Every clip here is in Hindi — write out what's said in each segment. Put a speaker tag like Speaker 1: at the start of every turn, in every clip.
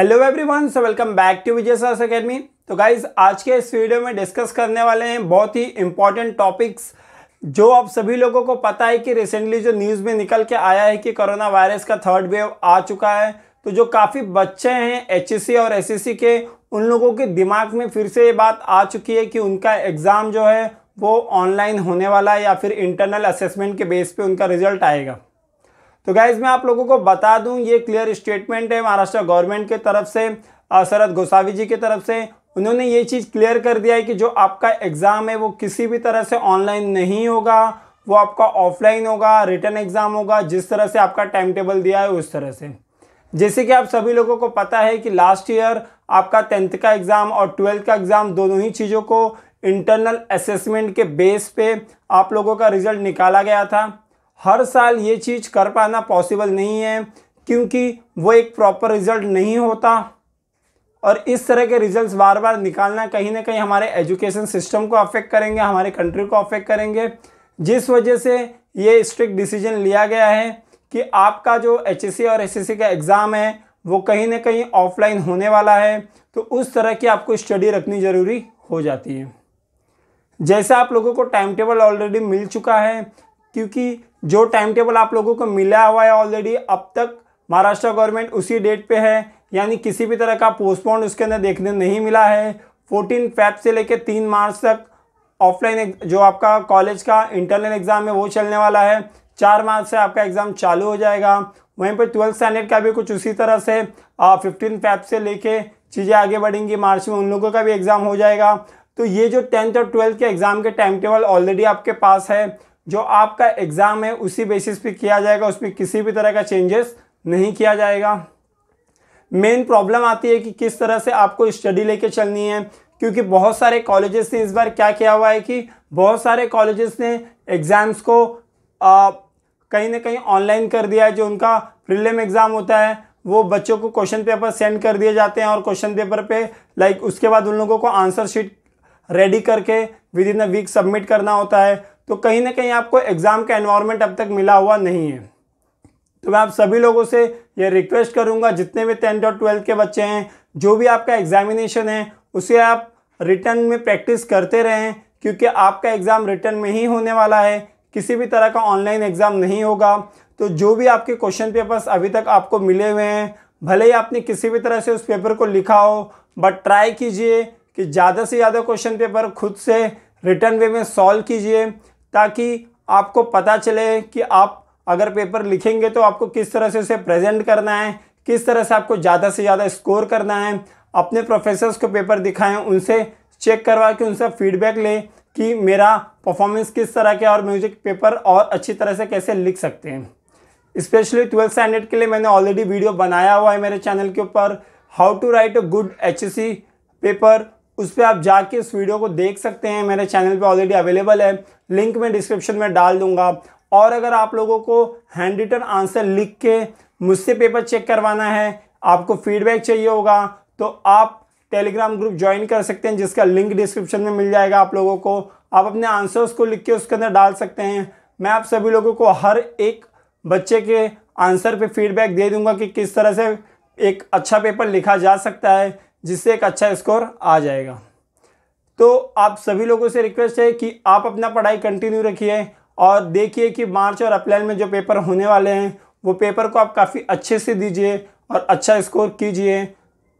Speaker 1: hello everyone so welcome back to Vijay सास अकेडमी तो गाइज आज के इस वीडियो में डिस्कस करने वाले हैं बहुत ही इंपॉर्टेंट टॉपिक्स जो आप सभी लोगों को पता है कि रिसेंटली जो न्यूज़ में निकल के आया है कि कोरोना वायरस का थर्ड वेव आ चुका है तो जो काफ़ी बच्चे हैं एच e और एस e के उन लोगों के दिमाग में फिर से ये बात आ चुकी है कि उनका एग्ज़ाम जो है वो ऑनलाइन होने वाला है या फिर इंटरनल असेसमेंट के बेस पर उनका रिजल्ट आएगा तो गाइज मैं आप लोगों को बता दूं ये क्लियर स्टेटमेंट है महाराष्ट्र गवर्नमेंट के तरफ से शरद गोसावी जी की तरफ से उन्होंने ये चीज़ क्लियर कर दिया है कि जो आपका एग्ज़ाम है वो किसी भी तरह से ऑनलाइन नहीं होगा वो आपका ऑफलाइन होगा रिटर्न एग्ज़ाम होगा जिस तरह से आपका टाइम टेबल दिया है उस तरह से जैसे कि आप सभी लोगों को पता है कि लास्ट ईयर आपका टेंथ का एग्ज़ाम और ट्वेल्थ का एग्ज़ाम दोनों ही चीज़ों को इंटरनल असेसमेंट के बेस पे आप लोगों का रिजल्ट निकाला गया था हर साल ये चीज़ कर पाना पॉसिबल नहीं है क्योंकि वो एक प्रॉपर रिजल्ट नहीं होता और इस तरह के रिजल्ट्स बार बार निकालना कहीं ना कहीं हमारे एजुकेशन सिस्टम को अफेक्ट करेंगे हमारे कंट्री को अफेक्ट करेंगे जिस वजह से ये स्ट्रिक्ट डिसीजन लिया गया है कि आपका जो एच और एस का एग्ज़ाम है वो कहीं ना कहीं ऑफलाइन होने वाला है तो उस तरह की आपको स्टडी रखनी ज़रूरी हो जाती है जैसे आप लोगों को टाइम टेबल ऑलरेडी मिल चुका है क्योंकि जो टाइम टेबल आप लोगों को मिला हुआ है ऑलरेडी अब तक महाराष्ट्र गवर्नमेंट उसी डेट पे है यानी किसी भी तरह का पोस्टपोन उसके अंदर देखने नहीं मिला है फोर्टीन फेब से लेकर तीन मार्च तक ऑफलाइन जो आपका कॉलेज का इंटरनल एग्ज़ाम है वो चलने वाला है चार मार्च से आपका एग्ज़ाम चालू हो जाएगा वहीं पर ट्वेल्थ स्टैंडर्ड का भी कुछ उसी तरह से फिफ्टीन फैब से लेके चीज़ें आगे बढ़ेंगी मार्च में उन लोगों का भी एग्ज़ाम हो जाएगा तो ये जो टेंथ और ट्वेल्थ के एग्ज़ाम के टाइम टेबल ऑलरेडी आपके पास है जो आपका एग्ज़ाम है उसी बेसिस पे किया जाएगा उसमें किसी भी तरह का चेंजेस नहीं किया जाएगा मेन प्रॉब्लम आती है कि किस तरह से आपको स्टडी लेके चलनी है क्योंकि बहुत सारे कॉलेजेस ने इस बार क्या किया हुआ है कि बहुत सारे कॉलेजेस ने एग्ज़ाम्स को कहीं ना कहीं ऑनलाइन कर दिया है जो उनका प्रिलिम एग्ज़ाम होता है वो बच्चों को क्वेश्चन पेपर सेंड कर दिए जाते हैं और क्वेश्चन पेपर पे लाइक उसके बाद उन लोगों को आंसर शीट रेडी करके within a week submit करना होता है तो कहीं ना कहीं आपको एग्ज़ाम का एनवायरनमेंट अब तक मिला हुआ नहीं है तो मैं आप सभी लोगों से ये रिक्वेस्ट करूँगा जितने भी टेंथ और ट्वेल्थ के बच्चे हैं जो भी आपका एग्जामिनेशन है उसे आप रिटर्न में प्रैक्टिस करते रहें क्योंकि आपका एग्ज़ाम रिटर्न में ही होने वाला है किसी भी तरह का ऑनलाइन एग्ज़ाम नहीं होगा तो जो भी आपके क्वेश्चन पेपर्स अभी तक आपको मिले हुए हैं भले ही आपने किसी भी तरह से उस पेपर को लिखा हो बट ट्राई कीजिए कि ज़्यादा से ज़्यादा क्वेश्चन पेपर खुद से रिटर्न वे में सॉल्व कीजिए ताकि आपको पता चले कि आप अगर पेपर लिखेंगे तो आपको किस तरह से उसे प्रेजेंट करना है किस तरह से आपको ज़्यादा से ज़्यादा स्कोर करना है अपने प्रोफेसर्स को पेपर दिखाएं उनसे चेक करवा के उनसे फीडबैक लें कि मेरा परफॉर्मेंस किस तरह के और म्यूजिक पेपर और अच्छी तरह से कैसे लिख सकते हैं स्पेशली ट्वेल्थ स्टैंडर्ड के लिए मैंने ऑलरेडी वीडियो बनाया हुआ है मेरे चैनल के ऊपर how to write a good H paper उस पर आप जाके इस वीडियो को देख सकते हैं मेरे चैनल पे ऑलरेडी अवेलेबल है लिंक मैं डिस्क्रिप्शन में डाल दूंगा और अगर आप लोगों को हैंड रिटन आंसर लिख के मुझसे पेपर चेक करवाना है आपको फीडबैक चाहिए होगा तो आप टेलीग्राम ग्रुप ज्वाइन कर सकते हैं जिसका लिंक डिस्क्रिप्शन में मिल जाएगा आप लोगों को आप अपने आंसर्स को लिख के उसके अंदर डाल सकते हैं मैं आप सभी लोगों को हर एक बच्चे के आंसर पे फीडबैक दे दूंगा कि किस तरह से एक अच्छा पेपर लिखा जा सकता है जिससे एक अच्छा स्कोर आ जाएगा तो आप सभी लोगों से रिक्वेस्ट है कि आप अपना पढ़ाई कंटिन्यू रखिए और देखिए कि मार्च और अप्रैल में जो पेपर होने वाले हैं वो पेपर को आप काफ़ी अच्छे से दीजिए और अच्छा स्कोर कीजिए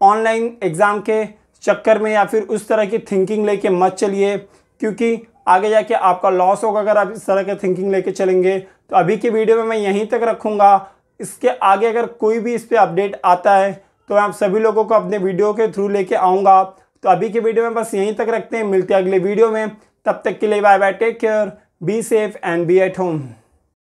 Speaker 1: ऑनलाइन एग्ज़ाम के चक्कर में या फिर उस तरह की थिंकिंग लेके मत चलिए क्योंकि आगे जाके आपका लॉस होगा अगर आप इस तरह के थिंकिंग लेके चलेंगे तो अभी की वीडियो में मैं यहीं तक रखूँगा इसके आगे अगर कोई भी इस पर अपडेट आता है तो मैं आप सभी लोगों को अपने वीडियो के थ्रू लेके आऊँगा तो अभी की वीडियो में बस यहीं तक रखते हैं मिलते हैं अगले वीडियो में तब तक के लिए bye bye take care be safe and be at home